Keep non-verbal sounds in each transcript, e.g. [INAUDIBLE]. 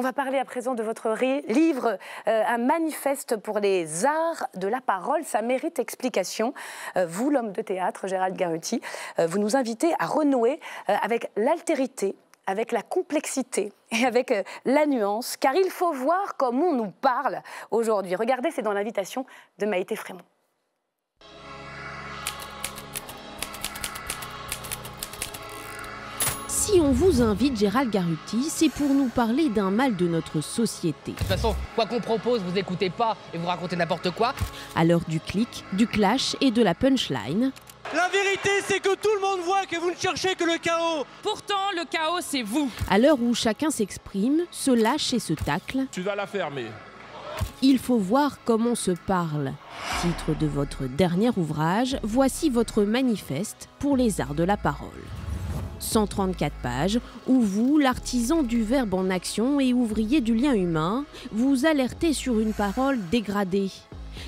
On va parler à présent de votre livre, euh, Un manifeste pour les arts de la parole. Ça mérite explication. Euh, vous, l'homme de théâtre, Gérald Garuti, euh, vous nous invitez à renouer avec l'altérité, avec la complexité [LAUGHS] et avec la nuance, car il faut voir comment on nous parle aujourd'hui. Regardez, c'est dans l'invitation de Maïté Frémont. Si on vous invite, Gérald Garuti, c'est pour nous parler d'un mal de notre société. De toute façon, quoi qu'on propose, vous écoutez pas et vous racontez n'importe quoi. À l'heure du clic, du clash et de la punchline. La vérité, c'est que tout le monde voit que vous ne cherchez que le chaos. Pourtant, le chaos, c'est vous. À l'heure où chacun s'exprime, se lâche et se tacle. Tu vas la fermer. Il faut voir comment on se parle. Titre de votre dernier ouvrage, voici votre manifeste pour les arts de la parole. 134 pages, où vous, l'artisan du verbe en action et ouvrier du lien humain, vous alertez sur une parole dégradée.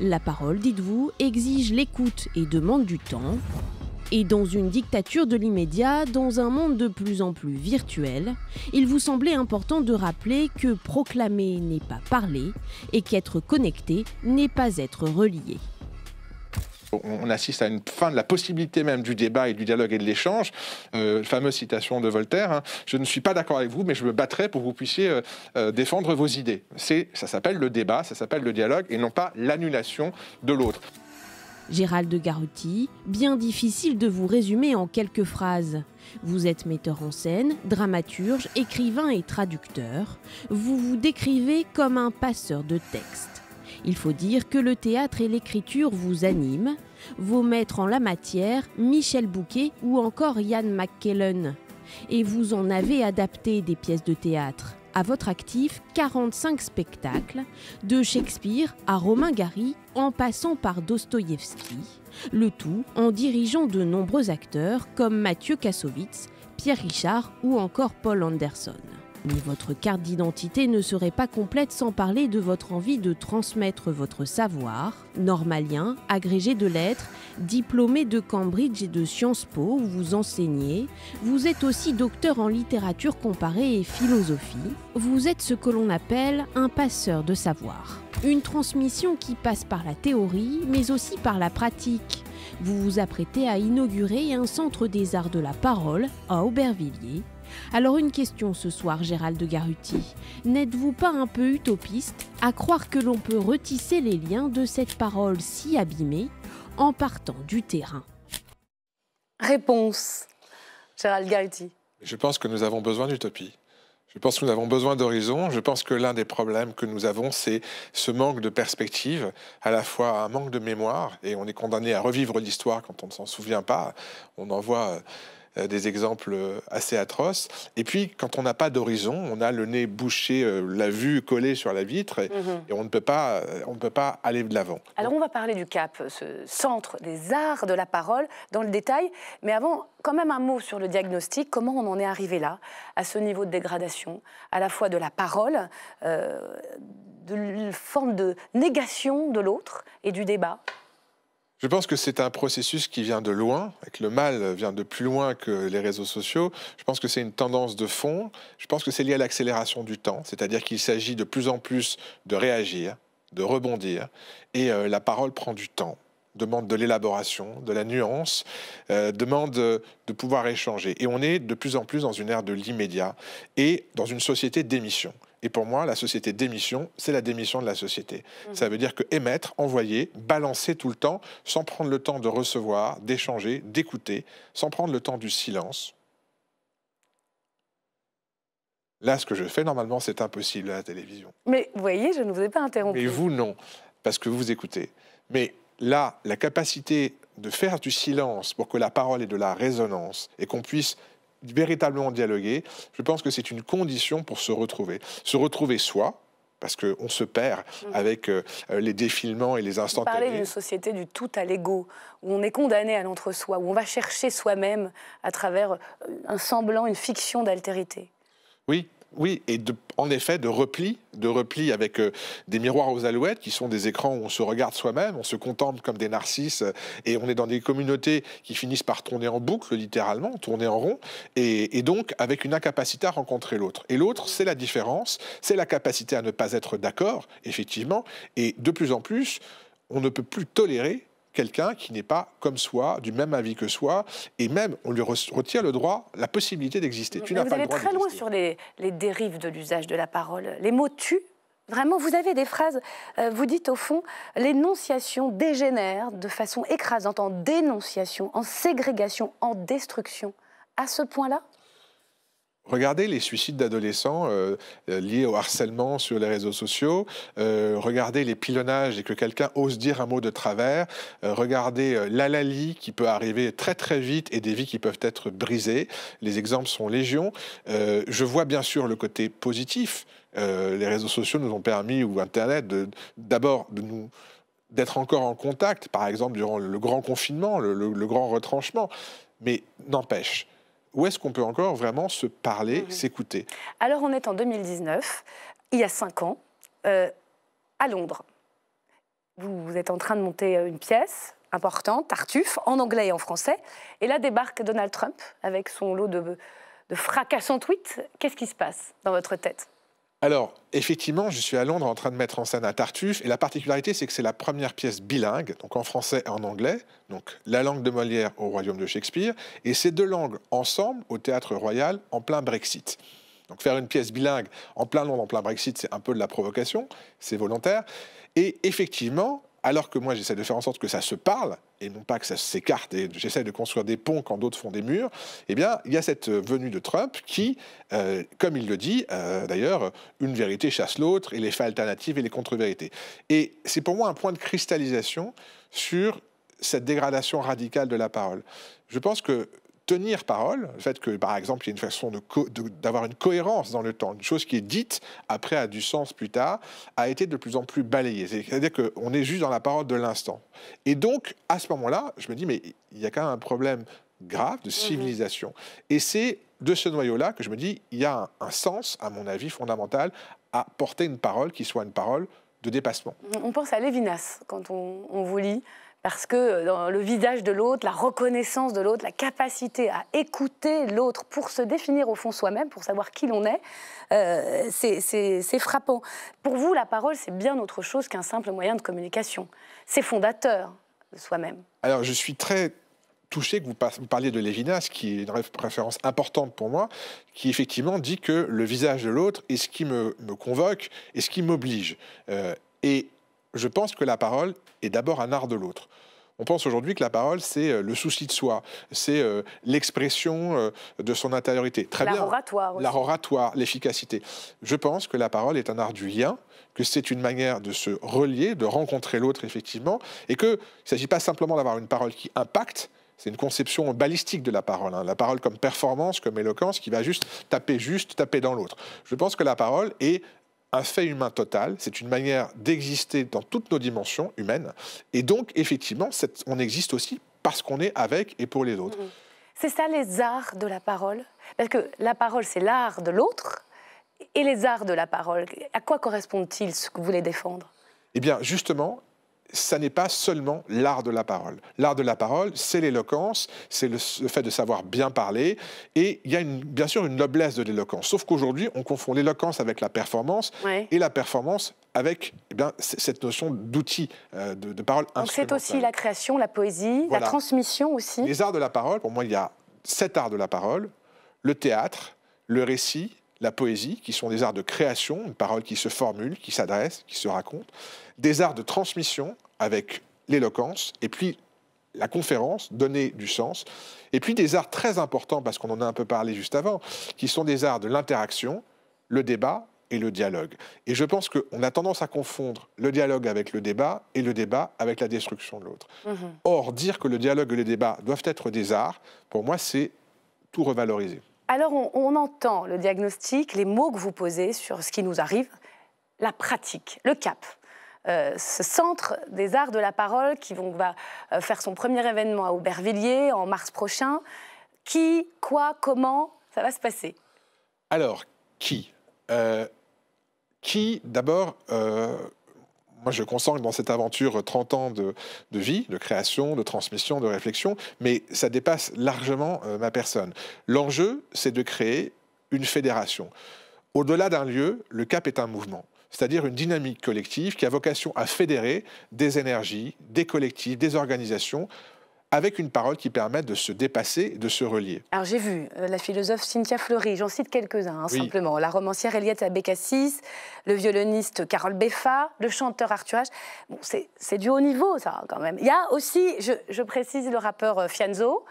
La parole, dites-vous, exige l'écoute et demande du temps. Et dans une dictature de l'immédiat, dans un monde de plus en plus virtuel, il vous semblait important de rappeler que proclamer n'est pas parler et qu'être connecté n'est pas être relié on assiste à une fin de la possibilité même du débat et du dialogue et de l'échange. Euh, fameuse citation de Voltaire hein, Je ne suis pas d'accord avec vous, mais je me battrai pour que vous puissiez euh, euh, défendre vos idées. ça s'appelle le débat, ça s'appelle le dialogue et non pas l'annulation de l'autre. Gérald de Garuti, bien difficile de vous résumer en quelques phrases. Vous êtes metteur en scène, dramaturge, écrivain et traducteur. Vous vous décrivez comme un passeur de textes. Il faut dire que le théâtre et l'écriture vous animent, vos maîtres en la matière, Michel Bouquet ou encore Yann McKellen. Et vous en avez adapté des pièces de théâtre. À votre actif, 45 spectacles, de Shakespeare à Romain Gary, en passant par Dostoïevski, le tout en dirigeant de nombreux acteurs comme Mathieu Kassovitz, Pierre Richard ou encore Paul Anderson. Mais votre carte d'identité ne serait pas complète sans parler de votre envie de transmettre votre savoir, normalien, agrégé de lettres, diplômé de Cambridge et de Sciences Po vous enseignez, vous êtes aussi docteur en littérature comparée et philosophie, vous êtes ce que l'on appelle un passeur de savoir. Une transmission qui passe par la théorie, mais aussi par la pratique. Vous vous apprêtez à inaugurer un centre des arts de la parole à Aubervilliers alors une question ce soir, Gérald Garuti. N'êtes-vous pas un peu utopiste à croire que l'on peut retisser les liens de cette parole si abîmée en partant du terrain Réponse, Gérald Garuti. Je pense que nous avons besoin d'utopie. Je pense que nous avons besoin d'horizon. Je pense que l'un des problèmes que nous avons, c'est ce manque de perspective, à la fois un manque de mémoire, et on est condamné à revivre l'histoire quand on ne s'en souvient pas. On en voit euh, des exemples euh, assez atroces. Et puis, quand on n'a pas d'horizon, on a le nez bouché, euh, la vue collée sur la vitre, et, mhm. on ne peut pas, on peut pas aller de l'avant. Alors, on va parler du CAP, ce centre des arts de la parole, dans le détail. Mais avant, quand même un mot sur le diagnostic. Comment on en est arrivé là, à ce niveau de dégradation, à la fois de la parole, de de forme de négation de l'autre et du débat je pense que c'est un processus qui vient de loin, et que le mal vient de plus loin que les réseaux sociaux. Je pense que c'est une tendance de fond. Je pense que c'est lié à l'accélération du temps, c'est-à-dire qu'il s'agit de plus en plus de réagir, de rebondir, et euh, la parole prend du temps demande de l'élaboration, de la nuance, euh, demande euh, de pouvoir échanger. Et on est de plus en plus dans une ère de l'immédiat et dans une société d'émission. Et pour moi, la société d'émission, c'est la démission de la société. Mmh. Ça veut dire que émettre, envoyer, balancer tout le temps, sans prendre le temps de recevoir, d'échanger, d'écouter, sans prendre le temps du silence. Là, ce que je fais, normalement, c'est impossible à la télévision. Mais vous voyez, je ne vous ai pas interrompu. Mais vous, non, parce que vous écoutez. Mais là, la capacité de faire du silence pour que la parole ait de la résonance et qu'on puisse véritablement dialoguer, je pense que c'est une condition pour se retrouver. Se retrouver soi, parce qu'on se perd mm. avec euh, les défilements et les instants. Vous parlez d'une société du tout à l'ego, où on est condamné à l'entre-soi, où on va chercher soi-même à travers euh, un semblant, une fiction d'altérité. Oui, oui, et en effet, de repli, de repli avec euh, des miroirs aux alouettes, qui sont des écrans où on se regarde soi-même, on se contemple comme des narcisses, euh, et on est dans des communautés qui finissent par tourner en boucle, littéralement, tourner en rond, et donc avec une incapacité à rencontrer l'autre. Et l'autre, c'est la différence, c'est la capacité à ne pas être d'accord, effectivement, et de plus en plus, on ne peut plus tolérer quelqu'un qui n'est pas comme soi, du même avis que soi, et même on lui retire le droit, la possibilité d'exister. Tu pas Vous allez très loin sur les, dérives de l'usage de la parole. Les mots tuent Vraiment, vous avez des phrases, euh, vous dites au fond, l'énonciation dégénère de façon écrasante en dénonciation, en ségrégation, en destruction. À ce point-là Regardez les suicides d'adolescents euh, euh, liés au harcèlement sur les réseaux sociaux, euh, regardez les pilonnages et que quelqu'un ose dire un mot de travers, regardez l'alalie qui peut arriver très très vite et des vies qui peuvent être brisées. Les exemples sont légion. je vois bien sûr le côté positif. les réseaux sociaux nous ont permis, ou Internet, d'abord d'être encore en contact, par exemple durant le grand confinement, le grand retranchement. Mais n'empêche, où est-ce qu'on peut encore vraiment se parler, mhm. s'écouter Alors, on est en 2019, il y a cinq ans, euh, à Londres. Vous, êtes en train de monter euh, une pièce importante, Tartuffe, en anglais et en français. Et là débarque Donald Trump avec son lot de, de fracassants tweets. Qu'est-ce qui se passe dans votre tête alors, effectivement, je suis à Londres en train de mettre en scène un Tartuffe, et la particularité, c'est que c'est la première pièce bilingue, donc en français et en anglais, donc la langue de Molière au royaume de Shakespeare, et ces deux langues ensemble au Théâtre Royal en plein Brexit. Donc faire une pièce bilingue en plein Londres, en plein Brexit, c'est un peu de la provocation, c'est volontaire. Et effectivement, alors que moi j'essaie de faire en sorte que ça se parle, et non pas que ça s'écarte, et j'essaie de construire des ponts quand d'autres font des murs, eh bien, il y a cette euh, venue de Trump qui, euh, comme il le dit, euh, d'ailleurs, une vérité chasse l'autre, et les faits alternatifs et les contre-vérités. Et c'est pour moi un point de cristallisation sur cette dégradation radicale de la parole. Je pense que tenir parole, le fait que, par exemple, il y ait une façon d'avoir une cohérence dans le temps, une chose qui est dite, après a du sens plus tard, a été de plus en plus balayée. C'est-à-dire qu'on est juste dans la parole de l'instant. Et donc, à ce moment-là, je me dis, mais il y a quand même un problème grave de mmh civilisation. Et c'est de ce noyau-là que je me dis, il y a un, sens, à mon avis, fondamental, à porter une parole qui soit une parole de dépassement. On pense à Lévinas quand on, on vous lit. Parce que euh, dans le visage de l'autre, la reconnaissance de l'autre, la capacité à écouter l'autre pour se définir au fond soi-même, pour savoir qui l'on est, euh, c'est frappant. Pour vous, la parole, c'est bien autre chose qu'un simple moyen de communication. C'est fondateur de soi-même. Alors, je suis très touché que vous parliez de Lévinas, qui est une référence importante pour moi, qui effectivement dit que le visage de l'autre est ce qui me, me, convoque et ce qui m'oblige. Euh, et je pense que la parole est d'abord un art de l'autre. On pense aujourd'hui que la parole, c'est euh, le souci de soi, c'est euh, l'expression euh, de son intériorité. Très bien. L'art oratoire, l'efficacité. Je pense que la parole est un art du lien, que c'est une manière de se relier, de rencontrer l'autre, effectivement, et qu'il ne s'agit pas simplement d'avoir une parole qui impacte, c'est une conception balistique de la parole. Hein. La parole comme performance, comme éloquence, qui va juste taper juste, taper dans l'autre. Je pense que la parole est un fait humain total, c'est une manière d'exister dans toutes nos dimensions humaines. Et donc, effectivement, on existe aussi parce qu'on est avec et pour les autres. Mm-hmm. C'est ça les arts de la parole Parce que la parole, c'est l'art de l'autre. Et les arts de la parole, à quoi correspondent-ils, ce que vous voulez défendre Eh bien, justement, ça n'est pas seulement l'art de la parole. L'art de la parole, c'est l'éloquence, c'est le, fait de savoir bien parler, et il y a une, bien sûr une noblesse de l'éloquence. Sauf qu'aujourd'hui, on confond l'éloquence avec la performance, et la performance avec eh bien, cette notion d'outil, euh, de, de, parole Donc c'est aussi la création, la poésie, la transmission aussi. Les arts de la parole, pour moi, il y a sept arts de la parole, le théâtre, le récit, la poésie, qui sont des arts de création, une parole qui se formule, qui s'adresse, qui se raconte, des arts de transmission, avec l'éloquence, et puis la conférence, donner du sens, et puis des arts très importants, parce qu'on en a un peu parlé juste avant, qui sont des arts de l'interaction, le débat et le dialogue. Et je pense qu'on a tendance à confondre le dialogue avec le débat et le débat avec la destruction de l'autre. Mmh. Or, dire que le dialogue et le débat doivent être des arts, pour moi, c'est tout revaloriser. Alors, on entend le diagnostic, les mots que vous posez sur ce qui nous arrive, la pratique, le cap, euh, ce centre des arts de la parole qui va euh, faire son premier événement à Aubervilliers en mars prochain. Qui, quoi, comment ça va se passer Alors, qui euh, Qui, d'abord, moi je consens dans cette aventure 30 ans de, vie, de création, de transmission, de réflexion, mais ça dépasse largement ma personne. L'enjeu, c'est de créer une fédération. Au-delà d'un lieu, le cap est un mouvement c'est-à-dire une dynamique collective qui a vocation à fédérer des énergies, des collectifs, des organisations avec une parole qui permette de se dépasser, de se relier. Alors j'ai vu euh, la philosophe Cynthia Fleury, j'en cite quelques-uns hein, simplement, la romancière Eliette Abécassis, le violoniste Carole Beffa, le chanteur Arthur H. Bon, c'est du haut niveau ça quand même. Il y a aussi, je précise, le rappeur euh, Fianzo,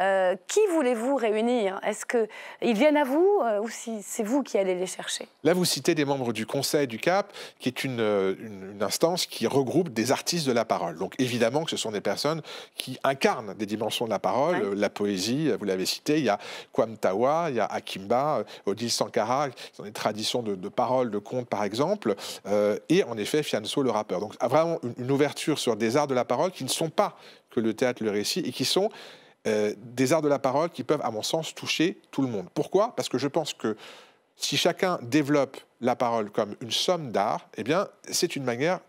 euh, qui voulez-vous réunir Est-ce qu'ils viennent à vous euh, ou si c'est vous qui allez les chercher Là, vous citez des membres du Conseil du CAP, qui est euh, une, instance qui regroupe des artistes de la parole. Donc évidemment que ce sont des personnes qui incarnent des dimensions de la parole, la poésie, vous l'avez cité, il y a Kwamtawa, il y a Akimba, Odile Sankara, qui sont des traditions de, de parole, de conte par exemple, et en effet Fianso le rappeur. Donc vraiment une ouverture sur des arts de la parole qui ne sont pas que le théâtre, le récit, et qui sont euh, des arts de la parole qui peuvent, à mon sens, toucher tout le monde. Pourquoi Parce que je pense que si chacun développe la parole comme une somme d'art, eh bien, c'est une manière,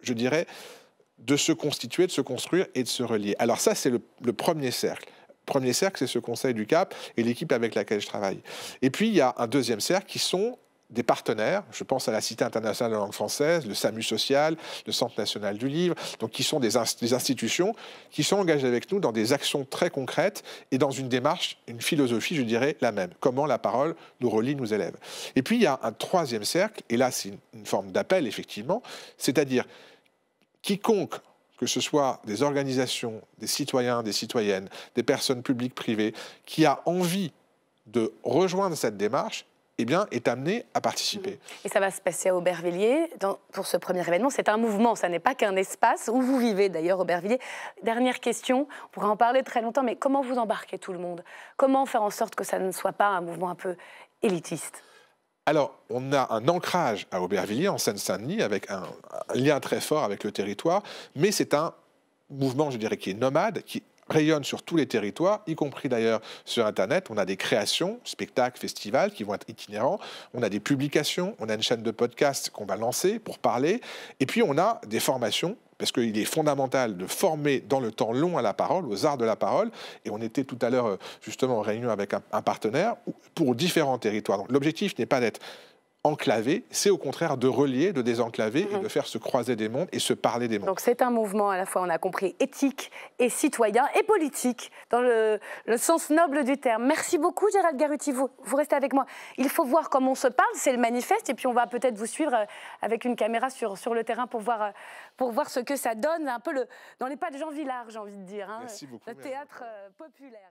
je dirais, de se constituer, de se construire et de se relier. Alors ça, c'est le, le premier cercle premier cercle, c'est ce Conseil du Cap et l'équipe avec laquelle je travaille. Et puis, il y a un deuxième cercle qui sont des partenaires, je pense à la Cité internationale de la langue française, le SAMU social, le Centre national du livre, donc qui sont des, institutions qui sont engagées avec nous dans des actions très concrètes et dans une démarche, une philosophie, je dirais, la même. Comment la parole nous relie, nous élève. Et puis il y a un troisième cercle, et là c'est une forme d'appel effectivement, c'est-à-dire quiconque que ce soit des organisations, des citoyens, des citoyennes, des personnes publiques, privées, qui a envie de rejoindre cette démarche, eh bien, est amené à participer. Et ça va se passer à Aubervilliers pour ce premier événement. C'est un mouvement, ça n'est pas qu'un espace où vous vivez d'ailleurs, Aubervilliers. Dernière question, on pourrait en parler très longtemps, mais comment vous embarquez tout le monde Comment faire en sorte que ça ne soit pas un mouvement un peu élitiste alors, on a un ancrage à Aubervilliers, en Seine-Saint-Denis, avec un, lien très fort avec le territoire, mais c'est un mouvement, je dirais, qui est nomade, qui rayonne sur tous les territoires, y compris d'ailleurs sur Internet. On a des créations, spectacles, festivals qui vont être itinérants. On a des publications, on a une chaîne de podcast qu'on va lancer pour parler. Et puis on a des formations parce qu'il est fondamental de former dans le temps long à la parole, aux arts de la parole. Et on était tout à l'heure euh, justement en réunion avec un, partenaire pour différents territoires. l'objectif n'est pas d'être enclaver, c'est au contraire de relier, de désenclaver et mhm. de faire se croiser des mondes et se parler des mondes. Donc c'est un mouvement à la fois, on a compris, éthique et citoyen et politique, dans le, sens noble du terme. Merci beaucoup Gérald Garuti, vous, restez avec moi. Il faut voir comment on se parle, c'est le manifeste, et puis on va peut-être vous suivre euh, avec une caméra sur, sur le terrain pour voir, euh, pour voir ce que ça donne, un peu le, dans les pas de Jean Villard, j'ai envie de dire, hein, Merci beaucoup, le théâtre euh, populaire.